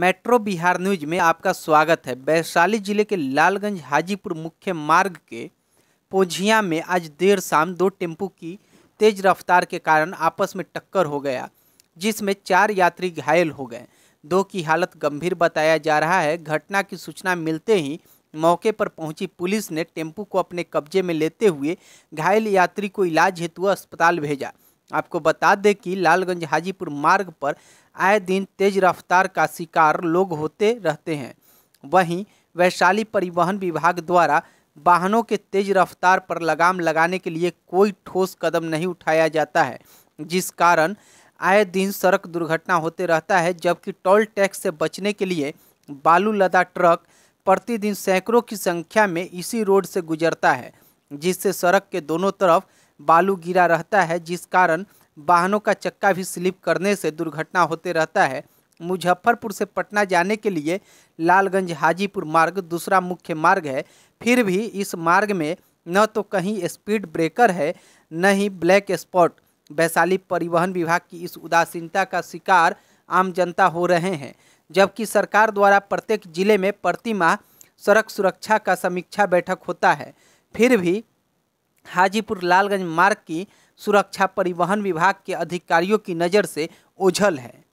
metro Bihar news में आपका स्वागत है वैशाली जिले के लालगंज हाजीपुर मुख्य मार्ग के पोझिया में आज देर शाम दो टेम्पू की तेज रफ्तार के कारण आपस में टक्कर हो गया जिसमें चार यात्री घायल हो गए दो की हालत गंभीर बताया जा रहा है घटना की सूचना मिलते ही मौके पर पहुंची पुलिस ने टेम्पू को अपने कब्जे में लेते हुए घायल यात्री को इलाज हेतु अस्पताल भेजा आपको बता दें कि लालगंज हाजीपुर मार्ग पर आए दिन तेज रफ्तार का शिकार लोग होते रहते हैं वहीं वैशाली परिवहन विभाग द्वारा वाहनों के तेज रफ्तार पर लगाम लगाने के लिए कोई ठोस कदम नहीं उठाया जाता है जिस कारण आए दिन सड़क दुर्घटना होते रहता है जबकि टोल टैक्स से बचने के लिए बालू लदा ट्रक प्रतिदिन सैकड़ों की संख्या में इसी रोड से गुजरता है जिससे सड़क के दोनों तरफ बालू गिरा रहता है जिस कारण वाहनों का चक्का भी स्लिप करने से दुर्घटना होते रहता है मुजफ्फरपुर से पटना जाने के लिए लालगंज हाजीपुर मार्ग दूसरा मुख्य मार्ग है फिर भी इस मार्ग में न तो कहीं स्पीड ब्रेकर है न ही ब्लैक स्पॉट वैशाली परिवहन विभाग की इस उदासीनता का शिकार आम जनता हो रहे हैं जबकि सरकार द्वारा प्रत्येक जिले में प्रतिमाह सड़क सुरक्षा का समीक्षा बैठक होता है फिर भी हाजीपुर लालगंज मार्ग की सुरक्षा परिवहन विभाग के अधिकारियों की नज़र से ओझल है